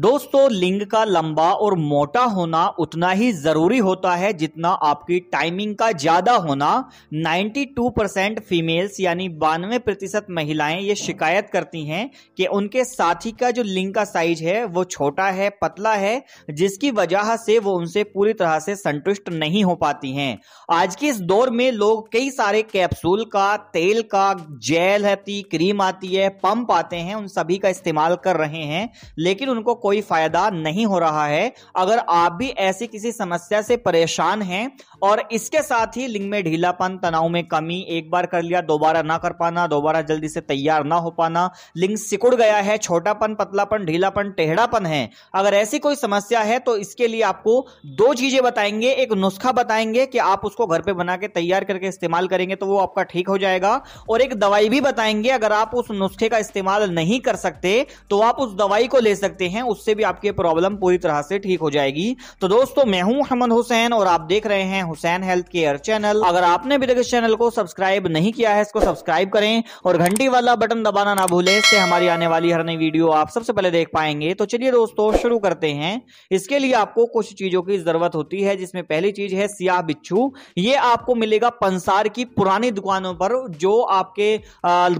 दोस्तों लिंग का लंबा और मोटा होना उतना ही ज़रूरी होता है जितना आपकी टाइमिंग का ज़्यादा होना 92 परसेंट फीमेल्स यानी बानवे प्रतिशत महिलाएं ये शिकायत करती हैं कि उनके साथी का जो लिंग का साइज है वो छोटा है पतला है जिसकी वजह से वो उनसे पूरी तरह से संतुष्ट नहीं हो पाती हैं आज के इस दौर में लोग कई सारे कैप्सूल का तेल का जेल आती क्रीम आती है पंप आते हैं उन सभी का इस्तेमाल कर रहे हैं लेकिन उनको कोई फायदा नहीं हो रहा है अगर आप भी ऐसी किसी समस्या से परेशान हैं और इसके साथ ही लिंग में ढीलापन तनाव में कमी एक बार कर लिया दोबारा ना कर पाना दोबारा जल्दी से तैयार ना हो पाना लिंग सिकुड़ गया है छोटापन पतलापन ढीलापन टेढ़ापन है अगर ऐसी कोई समस्या है तो इसके लिए आपको दो चीजें बताएंगे एक नुस्खा बताएंगे कि आप उसको घर पे बना के तैयार करके इस्तेमाल करेंगे तो वो आपका ठीक हो जाएगा और एक दवाई भी बताएंगे अगर आप उस नुस्खे का इस्तेमाल नहीं कर सकते तो आप उस दवाई को ले सकते हैं उस उससे भी आपकी प्रॉब्लम पूरी तरह से ठीक हो जाएगी तो दोस्तों मैं हूं हमन हुसैन और आप देख रहे हैं हुसैन हेल्थ केयर चैनल अगर आपने अभी तक इस चैनल को सब्सक्राइब नहीं किया है इसको सब्सक्राइब करें और घंटी वाला बटन दबाना ना भूलें इससे हमारी आने वाली हर नई वीडियो आप सबसे पहले देख पाएंगे तो चलिए दोस्तों शुरू करते हैं इसके लिए आपको कुछ चीजों की जरूरत होती है जिसमें पहली चीज है सियाह बिच्छू ये आपको मिलेगा पंसार की पुरानी दुकानों पर जो आपके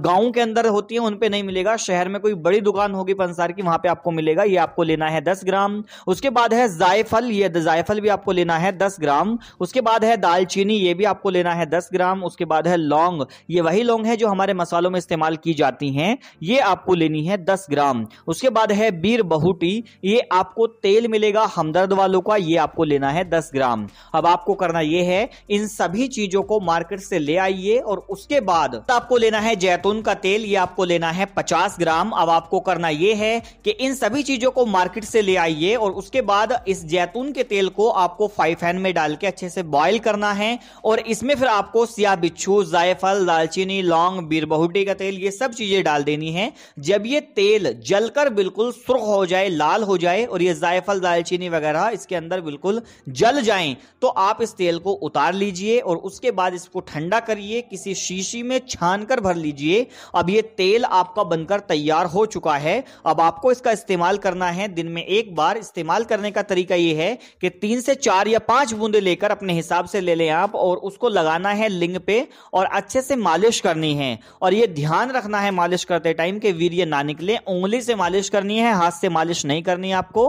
गांव के अंदर होती है उनपे नहीं मिलेगा शहर में कोई बड़ी दुकान होगी पंसार की वहां पे आपको मिलेगा ये आपको लेना है दस ग्राम उसके बाद है जायफल ये जायफल भी आपको लेना है दस ग्राम उसके बाद है दालचीनी ये भी आपको लेना है दस ग्राम उसके बाद है लौंग ये वही लौंग है जो हमारे मसालों में इस्तेमाल की जाती है ये आपको लेनी है दस ग्राम उसके बाद है बीर बहुटी ये आपको तेल मिलेगा हमदर्द वालों का ये आपको लेना है दस ग्राम अब आपको करना ये है इन सभी चीजों को मार्केट से ले आइए और उसके बाद आपको लेना है जैतून का तेल ये आपको लेना है पचास ग्राम अब आपको करना यह है कि इन सभी चीजों को मार्केट से ले आइए और उसके बाद इस जैतून के तेल को आपको फाइव फैन में डाल के अच्छे से बॉईल करना है और इसमें फिर आपको सिया बिच्छू जायफल दालचीनी लौंग बीरबहुटी का तेल ये सब चीजें डाल देनी है जब ये तेल जलकर बिल्कुल सुर्ख हो जाए लाल हो जाए और ये जायफल दालचीनी वगैरह इसके अंदर बिल्कुल जल जाए तो आप इस तेल को उतार लीजिए और उसके बाद इसको ठंडा करिए किसी शीशी में छान कर भर लीजिए अब ये तेल आपका बनकर तैयार हो चुका है अब आपको इसका इस्तेमाल करना करना है दिन में एक बार इस्तेमाल करने का तरीका यह है कि तीन से चार या पांच बूंदे लेकर अपने हिसाब से ले लें आप और उसको लगाना है लिंग पे और अच्छे से मालिश करनी है और ये ध्यान रखना है मालिश करते टाइम के वीर्य ना निकले उंगली से मालिश करनी है हाथ से मालिश नहीं करनी है आपको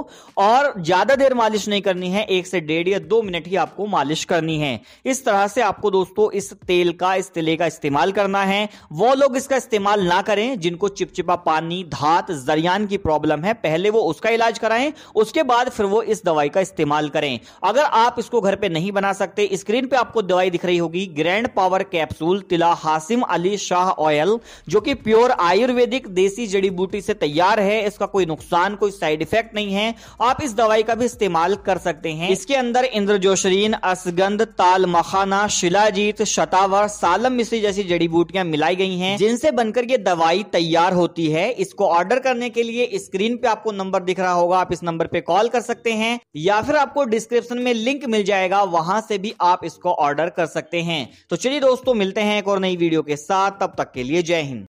और ज्यादा देर मालिश नहीं करनी है एक से डेढ़ या दो मिनट ही आपको मालिश करनी है इस तरह से आपको दोस्तों इस तेल का इस तिले का इस्तेमाल करना है वो लोग इसका इस्तेमाल ना करें जिनको चिपचिपा पानी धात जरियान की प्रॉब्लम है पहले वो वो उसका इलाज कराएं उसके बाद फिर वो इस दवाई का इस्तेमाल करें अगर आप इसको घर पे नहीं बना सकते स्क्रीन पे आपको दवाई दिख रही होगी ग्रैंड पावर कैप्सूल तिला हासिम अली शाह ऑयल जो कि प्योर आयुर्वेदिक देसी जड़ी बूटी से तैयार है इसका कोई नुकसान कोई साइड इफेक्ट नहीं है आप इस दवाई का भी इस्तेमाल कर सकते हैं इसके अंदर इंद्रजोशरीन असगंध ताल मखाना शिलाजीत शतावर सालम मिश्री जैसी जड़ी बूटियां मिलाई गई हैं जिनसे बनकर ये दवाई तैयार होती है इसको ऑर्डर करने के लिए स्क्रीन पे आपको नंबर नंबर दिख रहा होगा आप इस नंबर पे कॉल कर सकते हैं या फिर आपको डिस्क्रिप्शन में लिंक मिल जाएगा वहां से भी आप इसको ऑर्डर कर सकते हैं तो चलिए दोस्तों मिलते हैं एक और नई वीडियो के साथ तब तक के लिए जय हिंद